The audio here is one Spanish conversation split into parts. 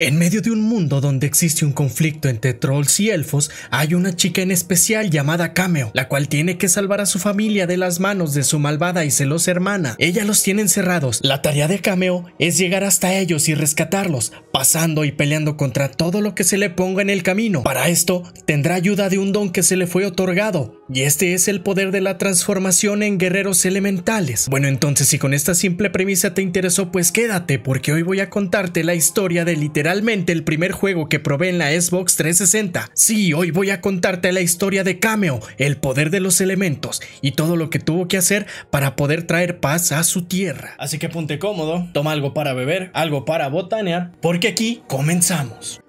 En medio de un mundo donde existe un conflicto entre trolls y elfos, hay una chica en especial llamada Cameo, la cual tiene que salvar a su familia de las manos de su malvada y celosa hermana. Ella los tiene encerrados. La tarea de Cameo es llegar hasta ellos y rescatarlos, pasando y peleando contra todo lo que se le ponga en el camino. Para esto, tendrá ayuda de un don que se le fue otorgado, y este es el poder de la transformación en guerreros elementales. Bueno, entonces si con esta simple premisa te interesó, pues quédate, porque hoy voy a contarte la historia de literalmente el primer juego que probé en la Xbox 360. Sí, hoy voy a contarte la historia de Cameo, el poder de los elementos, y todo lo que tuvo que hacer para poder traer paz a su tierra. Así que ponte cómodo, toma algo para beber, algo para botanear, porque aquí comenzamos.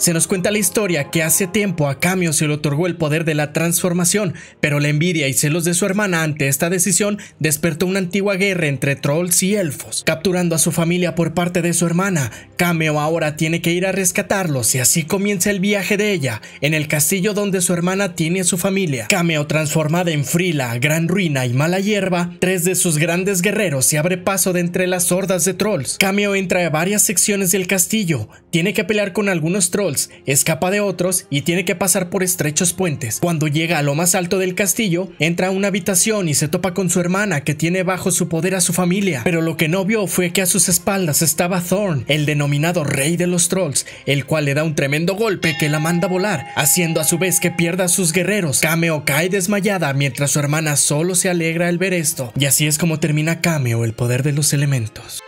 Se nos cuenta la historia que hace tiempo a Cameo se le otorgó el poder de la transformación, pero la envidia y celos de su hermana ante esta decisión despertó una antigua guerra entre trolls y elfos, capturando a su familia por parte de su hermana. Cameo ahora tiene que ir a rescatarlos y así comienza el viaje de ella, en el castillo donde su hermana tiene a su familia. Cameo transformada en Frila, Gran Ruina y Mala Hierba, tres de sus grandes guerreros se abre paso de entre las hordas de trolls. Cameo entra a varias secciones del castillo, tiene que pelear con algunos trolls escapa de otros y tiene que pasar por estrechos puentes. Cuando llega a lo más alto del castillo, entra a una habitación y se topa con su hermana que tiene bajo su poder a su familia. Pero lo que no vio fue que a sus espaldas estaba Thorn, el denominado rey de los trolls, el cual le da un tremendo golpe que la manda a volar, haciendo a su vez que pierda a sus guerreros. Cameo cae desmayada mientras su hermana solo se alegra al ver esto. Y así es como termina Cameo, el poder de los elementos.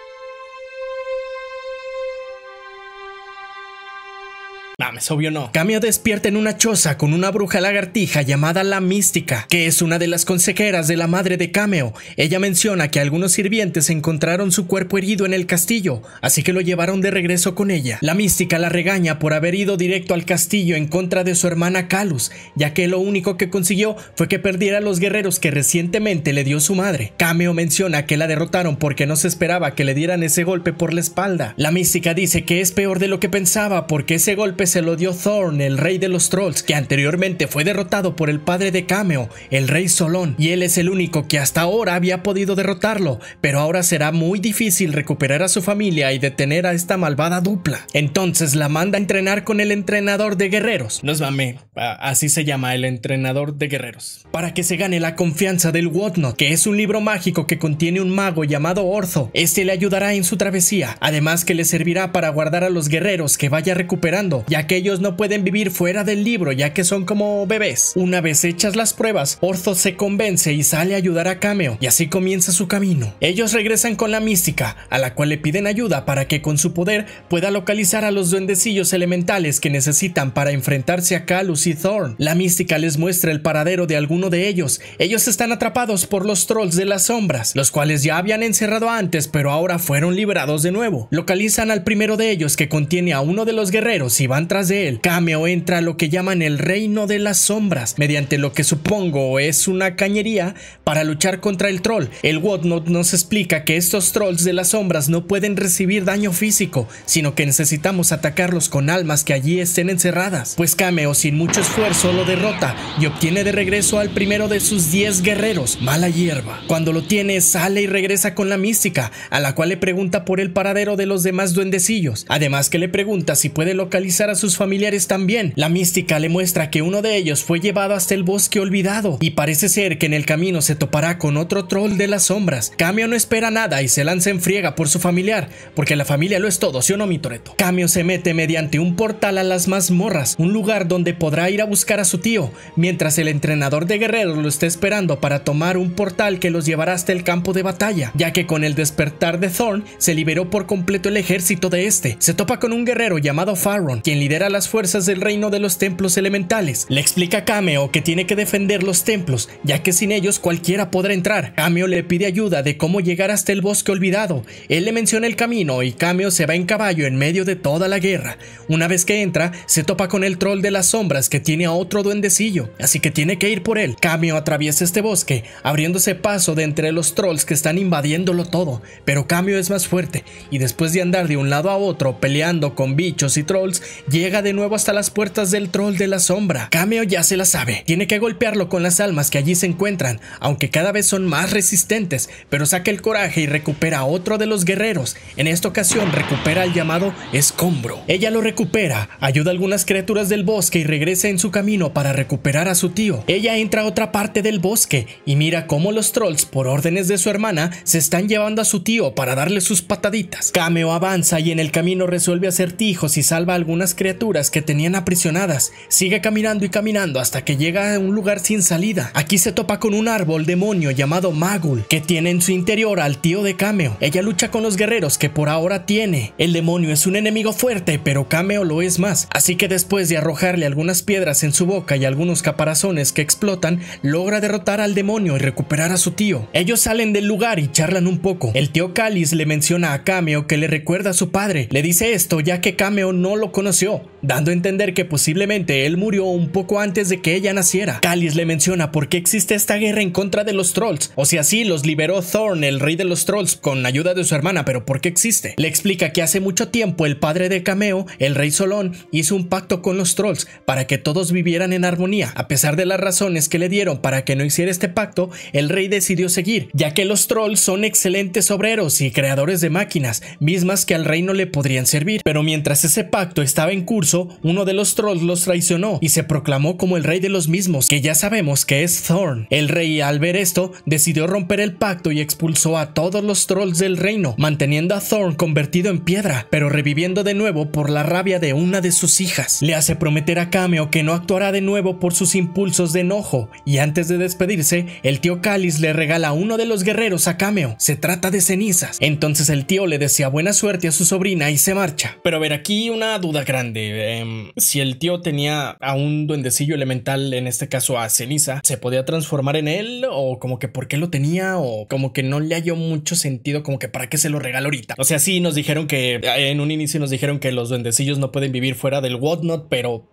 obvio no. Cameo despierta en una choza con una bruja lagartija llamada La Mística, que es una de las consejeras de la madre de Cameo. Ella menciona que algunos sirvientes encontraron su cuerpo herido en el castillo, así que lo llevaron de regreso con ella. La Mística la regaña por haber ido directo al castillo en contra de su hermana Calus, ya que lo único que consiguió fue que perdiera los guerreros que recientemente le dio su madre. Cameo menciona que la derrotaron porque no se esperaba que le dieran ese golpe por la espalda. La Mística dice que es peor de lo que pensaba porque ese golpe se lo dio Thorn, el rey de los trolls, que anteriormente fue derrotado por el padre de Cameo, el rey Solón, y él es el único que hasta ahora había podido derrotarlo, pero ahora será muy difícil recuperar a su familia y detener a esta malvada dupla. Entonces la manda a entrenar con el entrenador de guerreros. No es mame, ah, así se llama el entrenador de guerreros. Para que se gane la confianza del Whatnot, que es un libro mágico que contiene un mago llamado Orzo. Este le ayudará en su travesía, además que le servirá para guardar a los guerreros que vaya recuperando, ya Aquellos no pueden vivir fuera del libro ya que son como bebés. Una vez hechas las pruebas, Ortho se convence y sale a ayudar a Cameo y así comienza su camino. Ellos regresan con la mística, a la cual le piden ayuda para que con su poder pueda localizar a los duendecillos elementales que necesitan para enfrentarse a Calus y Thorn. La mística les muestra el paradero de alguno de ellos. Ellos están atrapados por los trolls de las sombras, los cuales ya habían encerrado antes pero ahora fueron liberados de nuevo. Localizan al primero de ellos que contiene a uno de los guerreros y van de él, Cameo entra a lo que llaman el Reino de las Sombras, mediante lo que supongo es una cañería para luchar contra el troll. El Whatnot nos explica que estos trolls de las sombras no pueden recibir daño físico, sino que necesitamos atacarlos con almas que allí estén encerradas, pues Cameo sin mucho esfuerzo lo derrota y obtiene de regreso al primero de sus 10 guerreros, Mala Hierba. Cuando lo tiene, sale y regresa con la mística, a la cual le pregunta por el paradero de los demás duendecillos, además que le pregunta si puede localizar a sus familiares también. La mística le muestra que uno de ellos fue llevado hasta el bosque olvidado y parece ser que en el camino se topará con otro troll de las sombras. Camio no espera nada y se lanza en friega por su familiar, porque la familia lo es todo, si o no, mi Toreto? Cameo se mete mediante un portal a las mazmorras, un lugar donde podrá ir a buscar a su tío, mientras el entrenador de guerreros lo está esperando para tomar un portal que los llevará hasta el campo de batalla, ya que con el despertar de Thorn se liberó por completo el ejército de este. Se topa con un guerrero llamado Faron, quien lidera a las fuerzas del reino de los templos elementales. Le explica a Cameo que tiene que defender los templos, ya que sin ellos cualquiera podrá entrar. Cameo le pide ayuda de cómo llegar hasta el bosque olvidado. Él le menciona el camino y Cameo se va en caballo en medio de toda la guerra. Una vez que entra, se topa con el troll de las sombras que tiene a otro duendecillo, así que tiene que ir por él. Cameo atraviesa este bosque, abriéndose paso de entre los trolls que están invadiéndolo todo, pero Cameo es más fuerte y después de andar de un lado a otro peleando con bichos y trolls, llega de nuevo hasta las puertas del troll de la sombra. Cameo ya se la sabe, tiene que golpearlo con las almas que allí se encuentran, aunque cada vez son más resistentes, pero saca el coraje y recupera a otro de los guerreros. En esta ocasión recupera al llamado escombro. Ella lo recupera, ayuda a algunas criaturas del bosque y regresa en su camino para recuperar a su tío. Ella entra a otra parte del bosque y mira cómo los trolls, por órdenes de su hermana, se están llevando a su tío para darle sus pataditas. Cameo avanza y en el camino resuelve acertijos y salva a algunas criaturas criaturas que tenían aprisionadas. Sigue caminando y caminando hasta que llega a un lugar sin salida. Aquí se topa con un árbol demonio llamado Magul, que tiene en su interior al tío de Cameo. Ella lucha con los guerreros que por ahora tiene. El demonio es un enemigo fuerte, pero Cameo lo es más. Así que después de arrojarle algunas piedras en su boca y algunos caparazones que explotan, logra derrotar al demonio y recuperar a su tío. Ellos salen del lugar y charlan un poco. El tío Cáliz le menciona a Cameo que le recuerda a su padre. Le dice esto ya que Cameo no lo conoció dando a entender que posiblemente él murió un poco antes de que ella naciera. Calis le menciona por qué existe esta guerra en contra de los trolls, o si así los liberó Thorn, el rey de los trolls, con ayuda de su hermana, pero por qué existe. Le explica que hace mucho tiempo el padre de Cameo, el rey Solón, hizo un pacto con los trolls para que todos vivieran en armonía. A pesar de las razones que le dieron para que no hiciera este pacto, el rey decidió seguir, ya que los trolls son excelentes obreros y creadores de máquinas, mismas que al rey no le podrían servir. Pero mientras ese pacto estaba en curso, uno de los trolls los traicionó y se proclamó como el rey de los mismos, que ya sabemos que es Thorn. El rey, al ver esto, decidió romper el pacto y expulsó a todos los trolls del reino, manteniendo a Thorn convertido en piedra, pero reviviendo de nuevo por la rabia de una de sus hijas. Le hace prometer a Cameo que no actuará de nuevo por sus impulsos de enojo, y antes de despedirse, el tío Cáliz le regala a uno de los guerreros a Cameo. Se trata de cenizas. Entonces el tío le desea buena suerte a su sobrina y se marcha. Pero a ver, aquí una duda grande. De em, si el tío tenía a un duendecillo elemental, en este caso a ceniza, se podía transformar en él o como que por qué lo tenía o como que no le halló mucho sentido, como que para qué se lo regalo ahorita. O sea, sí nos dijeron que en un inicio nos dijeron que los duendecillos no pueden vivir fuera del whatnot, pero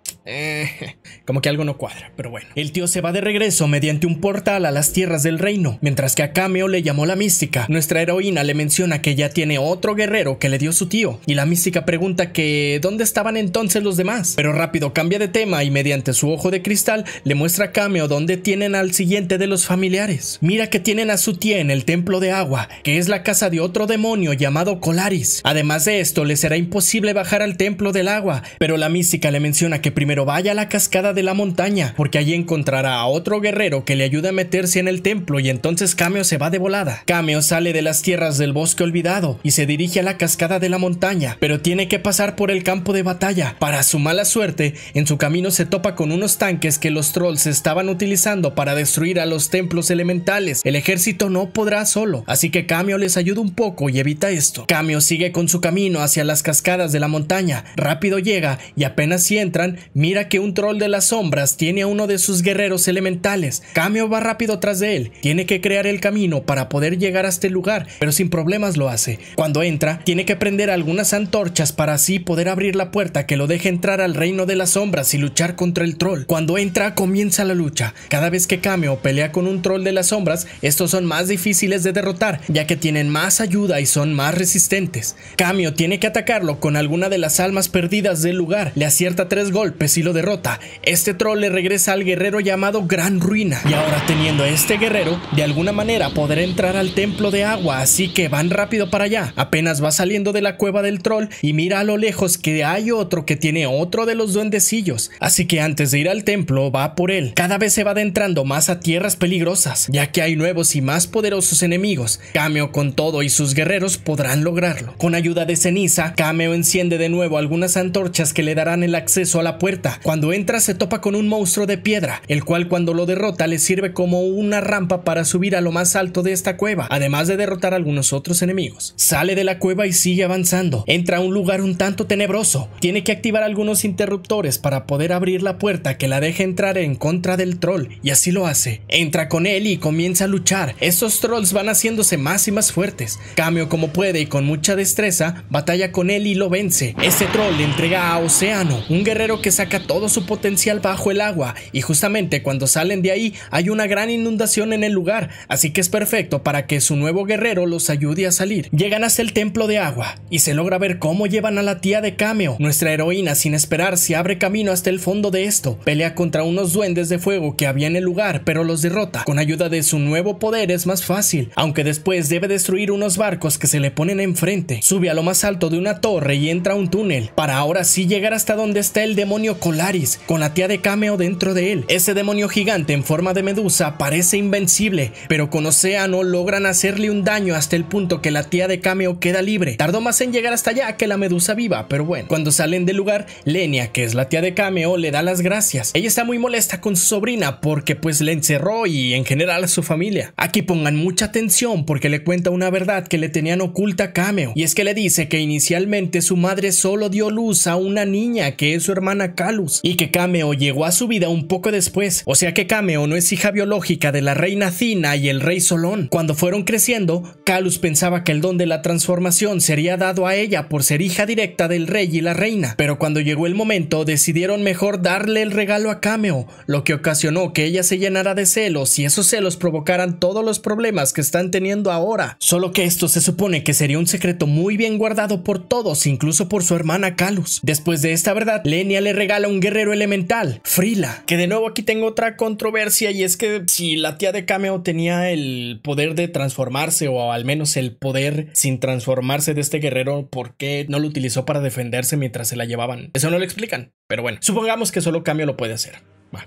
como que algo no cuadra, pero bueno. El tío se va de regreso mediante un portal a las tierras del reino, mientras que a Cameo le llamó la mística. Nuestra heroína le menciona que ya tiene otro guerrero que le dio su tío, y la mística pregunta que ¿dónde estaban entonces los demás? Pero rápido cambia de tema y mediante su ojo de cristal le muestra a Cameo dónde tienen al siguiente de los familiares. Mira que tienen a su tía en el templo de agua, que es la casa de otro demonio llamado Colaris. Además de esto, le será imposible bajar al templo del agua, pero la mística le menciona que primero pero vaya a la cascada de la montaña, porque allí encontrará a otro guerrero que le ayude a meterse en el templo y entonces Cameo se va de volada. Cameo sale de las tierras del bosque olvidado y se dirige a la cascada de la montaña, pero tiene que pasar por el campo de batalla. Para su mala suerte, en su camino se topa con unos tanques que los trolls estaban utilizando para destruir a los templos elementales. El ejército no podrá solo, así que Cameo les ayuda un poco y evita esto. Cameo sigue con su camino hacia las cascadas de la montaña, rápido llega y apenas si entran, Mira que un troll de las sombras tiene a uno de sus guerreros elementales. Cameo va rápido tras de él. Tiene que crear el camino para poder llegar a este lugar, pero sin problemas lo hace. Cuando entra, tiene que prender algunas antorchas para así poder abrir la puerta que lo deje entrar al reino de las sombras y luchar contra el troll. Cuando entra, comienza la lucha. Cada vez que Cameo pelea con un troll de las sombras, estos son más difíciles de derrotar, ya que tienen más ayuda y son más resistentes. Cameo tiene que atacarlo con alguna de las almas perdidas del lugar. Le acierta tres golpes si lo derrota, este troll le regresa al guerrero llamado Gran Ruina. Y ahora teniendo este guerrero, de alguna manera podrá entrar al templo de agua, así que van rápido para allá. Apenas va saliendo de la cueva del troll y mira a lo lejos que hay otro que tiene otro de los duendecillos. Así que antes de ir al templo, va por él. Cada vez se va adentrando más a tierras peligrosas, ya que hay nuevos y más poderosos enemigos. Cameo con todo y sus guerreros podrán lograrlo. Con ayuda de ceniza, Cameo enciende de nuevo algunas antorchas que le darán el acceso a la puerta cuando entra se topa con un monstruo de piedra, el cual cuando lo derrota le sirve como una rampa para subir a lo más alto de esta cueva, además de derrotar algunos otros enemigos. Sale de la cueva y sigue avanzando. Entra a un lugar un tanto tenebroso. Tiene que activar algunos interruptores para poder abrir la puerta que la deja entrar en contra del troll, y así lo hace. Entra con él y comienza a luchar. Estos trolls van haciéndose más y más fuertes. cambio como puede y con mucha destreza, batalla con él y lo vence. Este troll le entrega a Océano, un guerrero que saca todo su potencial bajo el agua y justamente cuando salen de ahí hay una gran inundación en el lugar, así que es perfecto para que su nuevo guerrero los ayude a salir. Llegan hasta el templo de agua y se logra ver cómo llevan a la tía de Cameo. Nuestra heroína sin esperar se abre camino hasta el fondo de esto, pelea contra unos duendes de fuego que había en el lugar pero los derrota. Con ayuda de su nuevo poder es más fácil, aunque después debe destruir unos barcos que se le ponen enfrente. Sube a lo más alto de una torre y entra a un túnel para ahora sí llegar hasta donde está el demonio Colaris, con la tía de Cameo dentro de él. Ese demonio gigante en forma de medusa parece invencible, pero con Océano logran hacerle un daño hasta el punto que la tía de Cameo queda libre. Tardó más en llegar hasta allá que la medusa viva, pero bueno. Cuando salen del lugar, Lenia, que es la tía de Cameo, le da las gracias. Ella está muy molesta con su sobrina porque pues le encerró y en general a su familia. Aquí pongan mucha atención porque le cuenta una verdad que le tenían oculta a Cameo. Y es que le dice que inicialmente su madre solo dio luz a una niña que es su hermana y que Cameo llegó a su vida un poco después, o sea que Cameo no es hija biológica de la reina Cina y el rey Solón. Cuando fueron creciendo, Calus pensaba que el don de la transformación sería dado a ella por ser hija directa del rey y la reina, pero cuando llegó el momento decidieron mejor darle el regalo a Cameo, lo que ocasionó que ella se llenara de celos y esos celos provocaran todos los problemas que están teniendo ahora. Solo que esto se supone que sería un secreto muy bien guardado por todos, incluso por su hermana Calus. Después de esta verdad, Lenia le regala a un guerrero elemental, Frila. Que de nuevo aquí tengo otra controversia y es que si la tía de Cameo tenía el poder de transformarse o al menos el poder sin transformarse de este guerrero, ¿por qué no lo utilizó para defenderse mientras se la llevaban? Eso no lo explican, pero bueno, supongamos que solo Cameo lo puede hacer.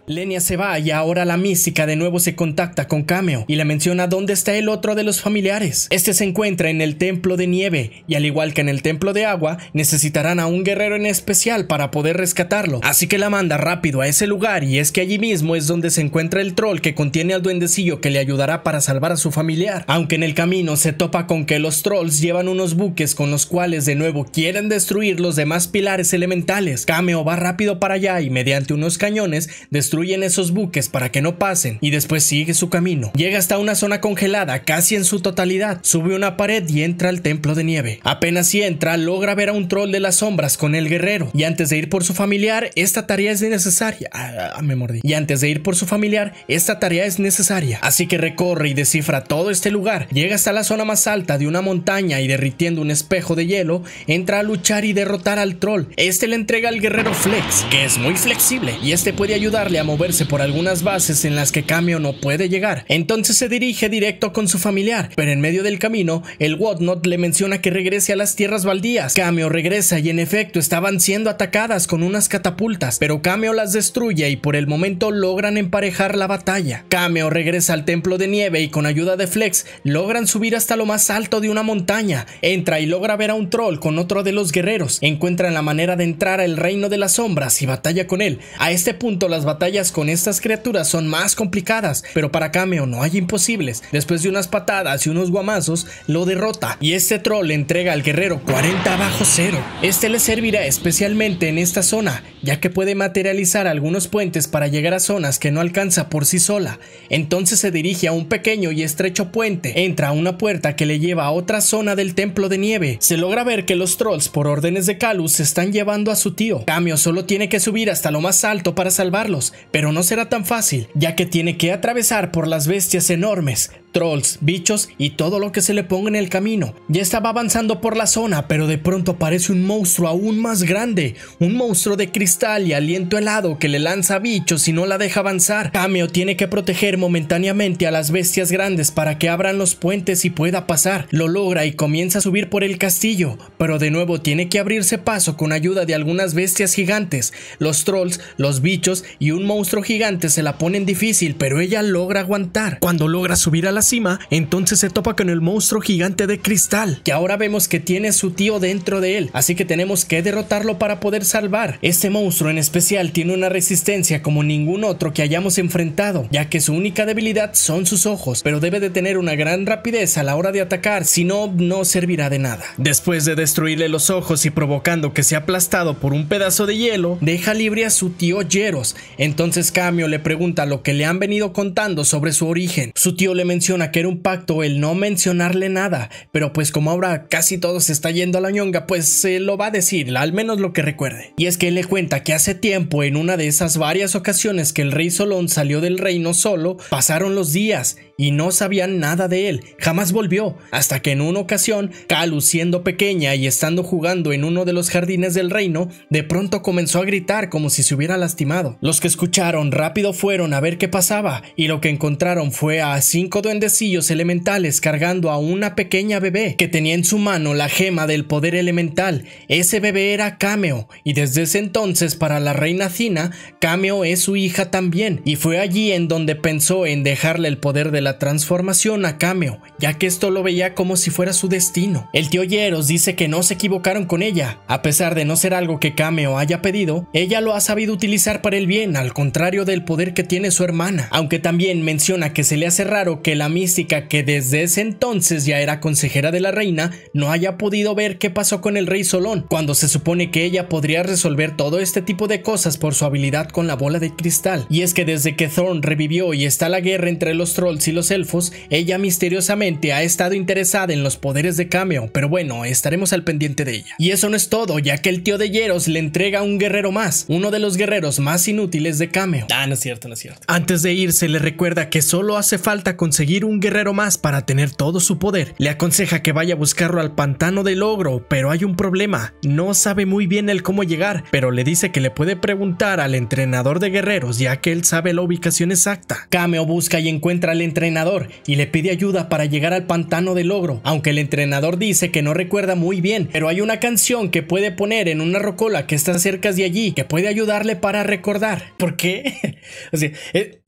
Lenia se va y ahora la mística de nuevo se contacta con Cameo y le menciona dónde está el otro de los familiares. Este se encuentra en el templo de nieve y al igual que en el templo de agua, necesitarán a un guerrero en especial para poder rescatarlo. Así que la manda rápido a ese lugar y es que allí mismo es donde se encuentra el troll que contiene al duendecillo que le ayudará para salvar a su familiar. Aunque en el camino se topa con que los trolls llevan unos buques con los cuales de nuevo quieren destruir los demás pilares elementales. Cameo va rápido para allá y mediante unos cañones destruyen esos buques para que no pasen y después sigue su camino. Llega hasta una zona congelada casi en su totalidad, sube una pared y entra al templo de nieve. Apenas si entra, logra ver a un troll de las sombras con el guerrero y antes de ir por su familiar, esta tarea es necesaria. Ah, ah, ah, me mordí. Y antes de ir por su familiar, esta tarea es necesaria. Así que recorre y descifra todo este lugar, llega hasta la zona más alta de una montaña y derritiendo un espejo de hielo, entra a luchar y derrotar al troll. Este le entrega al guerrero Flex, que es muy flexible y este puede ayudar le a moverse por algunas bases en las que Cameo no puede llegar. Entonces se dirige directo con su familiar, pero en medio del camino, el Whatnot le menciona que regrese a las tierras baldías. Cameo regresa y en efecto estaban siendo atacadas con unas catapultas, pero Cameo las destruye y por el momento logran emparejar la batalla. Cameo regresa al templo de nieve y con ayuda de Flex logran subir hasta lo más alto de una montaña. Entra y logra ver a un troll con otro de los guerreros. Encuentran la manera de entrar al reino de las sombras y batalla con él. A este punto las batallas con estas criaturas son más complicadas, pero para Cameo no hay imposibles. Después de unas patadas y unos guamazos, lo derrota y este troll le entrega al guerrero 40 bajo cero. Este le servirá especialmente en esta zona, ya que puede materializar algunos puentes para llegar a zonas que no alcanza por sí sola. Entonces se dirige a un pequeño y estrecho puente, entra a una puerta que le lleva a otra zona del templo de nieve. Se logra ver que los trolls por órdenes de Kalus se están llevando a su tío. Cameo solo tiene que subir hasta lo más alto para salvarlos pero no será tan fácil, ya que tiene que atravesar por las bestias enormes, trolls, bichos y todo lo que se le ponga en el camino. Ya estaba avanzando por la zona, pero de pronto aparece un monstruo aún más grande, un monstruo de cristal y aliento helado que le lanza bichos y no la deja avanzar. Cameo tiene que proteger momentáneamente a las bestias grandes para que abran los puentes y pueda pasar. Lo logra y comienza a subir por el castillo, pero de nuevo tiene que abrirse paso con ayuda de algunas bestias gigantes, los trolls, los bichos y un monstruo gigante se la pone en difícil, pero ella logra aguantar. Cuando logra subir a la cima, entonces se topa con el monstruo gigante de cristal, que ahora vemos que tiene su tío dentro de él, así que tenemos que derrotarlo para poder salvar. Este monstruo en especial tiene una resistencia como ningún otro que hayamos enfrentado, ya que su única debilidad son sus ojos, pero debe de tener una gran rapidez a la hora de atacar, si no, no servirá de nada. Después de destruirle los ojos y provocando que sea aplastado por un pedazo de hielo, deja libre a su tío Yeros, entonces Camio le pregunta lo que le han venido contando sobre su origen. Su tío le menciona que era un pacto el no mencionarle nada, pero pues como ahora casi todo se está yendo a la ñonga, pues se lo va a decir, al menos lo que recuerde. Y es que él le cuenta que hace tiempo, en una de esas varias ocasiones que el rey Solón salió del reino solo, pasaron los días y no sabían nada de él, jamás volvió, hasta que en una ocasión, Kalu siendo pequeña y estando jugando en uno de los jardines del reino, de pronto comenzó a gritar como si se hubiera lastimado. Los que escucharon rápido fueron a ver qué pasaba, y lo que encontraron fue a cinco duendecillos elementales cargando a una pequeña bebé que tenía en su mano la gema del poder elemental. Ese bebé era Cameo, y desde ese entonces para la reina Cina, Cameo es su hija también, y fue allí en donde pensó en dejarle el poder de la transformación a Cameo, ya que esto lo veía como si fuera su destino. El tío Yeros dice que no se equivocaron con ella, a pesar de no ser algo que Cameo haya pedido, ella lo ha sabido utilizar para el bien, al contrario del poder que tiene su hermana, aunque también menciona que se le hace raro que la mística que desde ese entonces ya era consejera de la reina no haya podido ver qué pasó con el rey Solón, cuando se supone que ella podría resolver todo este tipo de cosas por su habilidad con la bola de cristal. Y es que desde que Thorn revivió y está la guerra entre los trolls los elfos, ella misteriosamente ha estado interesada en los poderes de Cameo, pero bueno, estaremos al pendiente de ella. Y eso no es todo, ya que el tío de Yeros le entrega un guerrero más, uno de los guerreros más inútiles de Cameo. Ah, no es cierto, no es cierto. Antes de irse, le recuerda que solo hace falta conseguir un guerrero más para tener todo su poder. Le aconseja que vaya a buscarlo al pantano del ogro, pero hay un problema. No sabe muy bien el cómo llegar, pero le dice que le puede preguntar al entrenador de guerreros, ya que él sabe la ubicación exacta. Cameo busca y encuentra al entrenador entrenador y le pide ayuda para llegar al pantano del logro, aunque el entrenador dice que no recuerda muy bien, pero hay una canción que puede poner en una rocola que está cerca de allí que puede ayudarle para recordar. ¿Por qué? o sea, eh,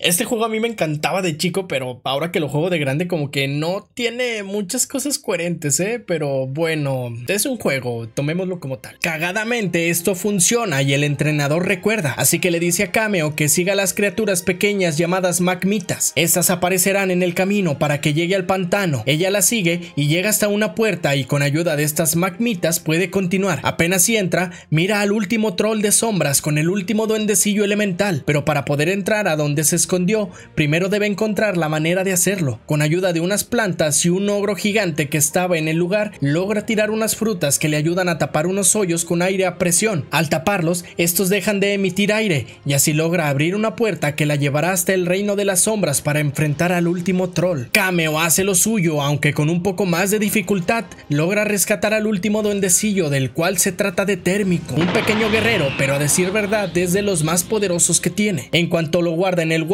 este juego a mí me encantaba de chico, pero ahora que lo juego de grande como que no tiene muchas cosas coherentes, ¿eh? Pero bueno, es un juego, tomémoslo como tal. Cagadamente esto funciona y el entrenador recuerda, así que le dice a Cameo que siga las criaturas pequeñas llamadas magmitas. Estas aparecerán en el camino para que llegue al pantano. Ella la sigue y llega hasta una puerta y con ayuda de estas magmitas puede continuar. Apenas si entra, mira al último troll de sombras con el último duendecillo elemental, pero para poder entrar a donde se escondió, primero debe encontrar la manera de hacerlo. Con ayuda de unas plantas y un ogro gigante que estaba en el lugar, logra tirar unas frutas que le ayudan a tapar unos hoyos con aire a presión. Al taparlos, estos dejan de emitir aire y así logra abrir una puerta que la llevará hasta el reino de las sombras para enfrentar al último troll. Cameo hace lo suyo, aunque con un poco más de dificultad, logra rescatar al último duendecillo del cual se trata de Térmico, un pequeño guerrero, pero a decir verdad es de los más poderosos que tiene. En cuanto lo guarda en el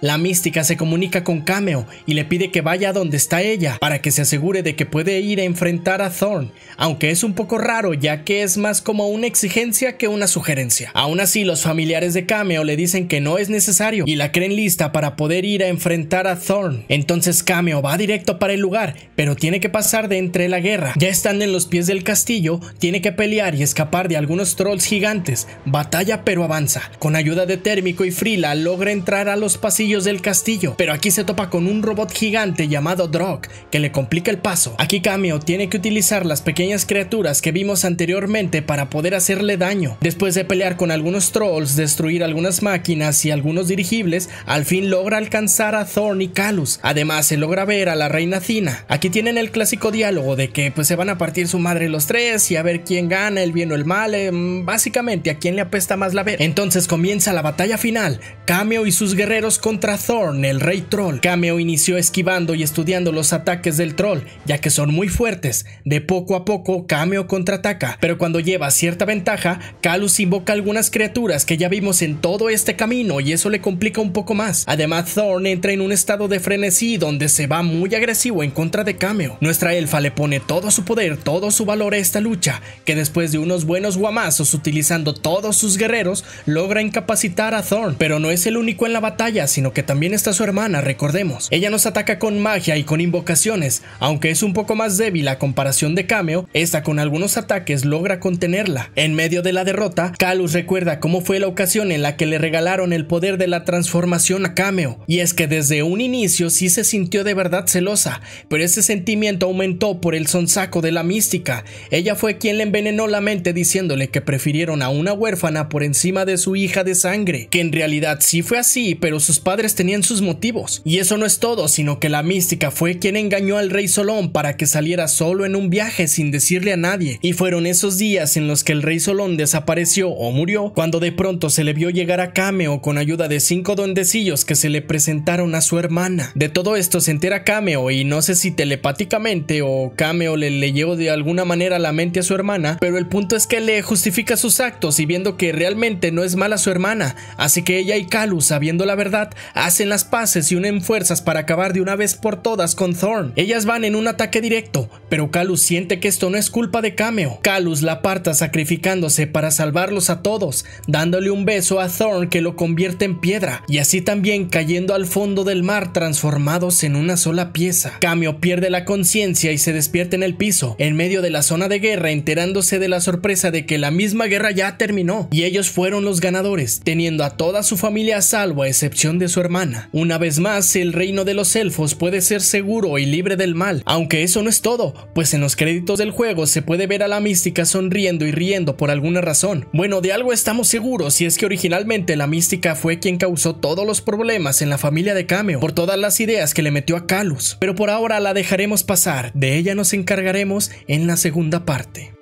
la mística se comunica con Cameo y le pide que vaya a donde está ella para que se asegure de que puede ir a enfrentar a Thorn, aunque es un poco raro ya que es más como una exigencia que una sugerencia. Aún así, los familiares de Cameo le dicen que no es necesario y la creen lista para poder ir a enfrentar a Thorn. Entonces Cameo va directo para el lugar, pero tiene que pasar de entre la guerra. Ya estando en los pies del castillo, tiene que pelear y escapar de algunos trolls gigantes. Batalla pero avanza. Con ayuda de Térmico y Frila logra entrar a los pasillos del castillo, pero aquí se topa con un robot gigante llamado Drog, que le complica el paso. Aquí Cameo tiene que utilizar las pequeñas criaturas que vimos anteriormente para poder hacerle daño. Después de pelear con algunos trolls, destruir algunas máquinas y algunos dirigibles, al fin logra alcanzar a Thorn y Kalus. Además, se logra ver a la reina Cina. Aquí tienen el clásico diálogo de que pues se van a partir su madre los tres y a ver quién gana, el bien o el mal, eh, mm, básicamente a quién le apesta más la ver. Entonces comienza la batalla final. Cameo y sus guerreros guerreros contra Thorn, el rey troll. Cameo inició esquivando y estudiando los ataques del troll, ya que son muy fuertes. De poco a poco, Cameo contraataca, pero cuando lleva cierta ventaja, Kalus invoca algunas criaturas que ya vimos en todo este camino y eso le complica un poco más. Además, Thorn entra en un estado de frenesí donde se va muy agresivo en contra de Cameo. Nuestra elfa le pone todo su poder, todo su valor a esta lucha, que después de unos buenos guamazos utilizando todos sus guerreros, logra incapacitar a Thorn, pero no es el único en la batalla sino que también está su hermana, recordemos. Ella nos ataca con magia y con invocaciones, aunque es un poco más débil a comparación de Cameo, esta con algunos ataques logra contenerla. En medio de la derrota, Calus recuerda cómo fue la ocasión en la que le regalaron el poder de la transformación a Cameo, y es que desde un inicio sí se sintió de verdad celosa, pero ese sentimiento aumentó por el sonsaco de la mística. Ella fue quien le envenenó la mente diciéndole que prefirieron a una huérfana por encima de su hija de sangre, que en realidad sí fue así, pero sus padres tenían sus motivos. Y eso no es todo, sino que la mística fue quien engañó al rey Solón para que saliera solo en un viaje sin decirle a nadie. Y fueron esos días en los que el rey Solón desapareció o murió, cuando de pronto se le vio llegar a Cameo con ayuda de cinco dondecillos que se le presentaron a su hermana. De todo esto se entera Cameo y no sé si telepáticamente o Cameo le llevó de alguna manera la mente a su hermana, pero el punto es que le justifica sus actos y viendo que realmente no es mala su hermana, así que ella y Calus, la verdad hacen las paces y unen fuerzas para acabar de una vez por todas con Thorn. Ellas van en un ataque directo, pero Calus siente que esto no es culpa de Cameo. Calus la aparta sacrificándose para salvarlos a todos, dándole un beso a Thorn que lo convierte en piedra, y así también cayendo al fondo del mar transformados en una sola pieza. Cameo pierde la conciencia y se despierta en el piso, en medio de la zona de guerra, enterándose de la sorpresa de que la misma guerra ya terminó, y ellos fueron los ganadores, teniendo a toda su familia a salvo ese de su hermana. Una vez más, el reino de los elfos puede ser seguro y libre del mal, aunque eso no es todo, pues en los créditos del juego se puede ver a la mística sonriendo y riendo por alguna razón. Bueno, de algo estamos seguros si es que originalmente la mística fue quien causó todos los problemas en la familia de Cameo por todas las ideas que le metió a Calus, pero por ahora la dejaremos pasar, de ella nos encargaremos en la segunda parte.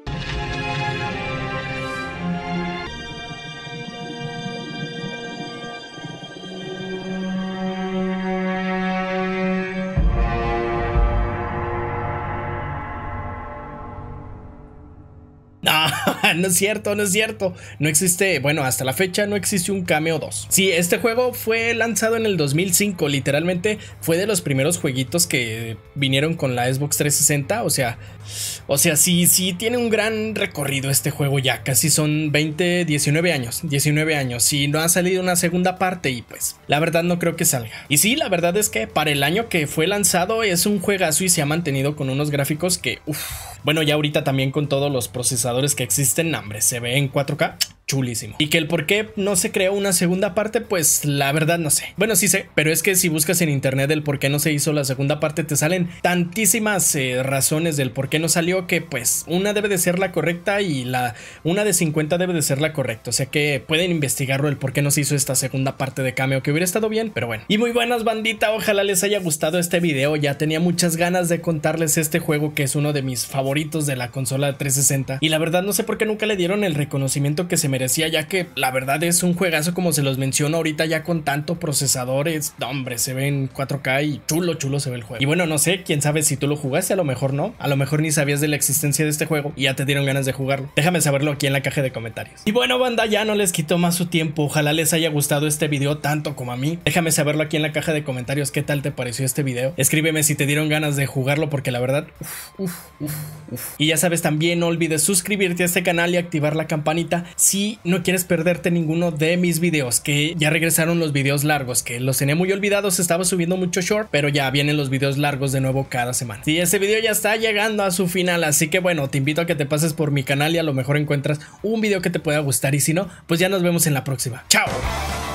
no es cierto, no es cierto. No existe, bueno, hasta la fecha no existe un Cameo 2. Sí, este juego fue lanzado en el 2005, literalmente fue de los primeros jueguitos que vinieron con la Xbox 360, o sea... O sea, sí, sí tiene un gran recorrido este juego ya. Casi son 20, 19 años. 19 años. Y no ha salido una segunda parte y pues la verdad no creo que salga. Y sí, la verdad es que para el año que fue lanzado es un juegazo y se ha mantenido con unos gráficos que... Uff Bueno, ya ahorita también con todos los procesadores que existen, Hombre, se ve en 4K chulísimo. Y que el por qué no se creó una segunda parte, pues la verdad no sé. Bueno, sí sé, pero es que si buscas en internet el por qué no se hizo la segunda parte, te salen tantísimas eh, razones del por qué no salió que pues una debe de ser la correcta y la una de 50 debe de ser la correcta. O sea que pueden investigarlo el por qué no se hizo esta segunda parte de Cameo, que hubiera estado bien, pero bueno. Y muy buenas bandita, ojalá les haya gustado este video. Ya tenía muchas ganas de contarles este juego que es uno de mis favoritos de la consola 360. Y la verdad no sé por qué nunca le dieron el reconocimiento que se me merecía, ya que la verdad es un juegazo como se los menciono ahorita ya con tanto procesadores. No, hombre, se ve en 4K y chulo, chulo se ve el juego. Y bueno, no sé, quién sabe si tú lo jugaste, a lo mejor no, a lo mejor ni sabías de la existencia de este juego y ya te dieron ganas de jugarlo. Déjame saberlo aquí en la caja de comentarios. Y bueno, banda, ya no les quito más su tiempo. Ojalá les haya gustado este video tanto como a mí. Déjame saberlo aquí en la caja de comentarios qué tal te pareció este video. Escríbeme si te dieron ganas de jugarlo porque la verdad, uff, uff, Y ya sabes también, no olvides suscribirte a este canal y activar la campanita. Si no quieres perderte ninguno de mis videos, que ya regresaron los videos largos, que los tenía muy olvidados, estaba subiendo mucho short, pero ya vienen los videos largos de nuevo cada semana. Y ese video ya está llegando a su final, así que bueno, te invito a que te pases por mi canal y a lo mejor encuentras un video que te pueda gustar y si no, pues ya nos vemos en la próxima. ¡Chao!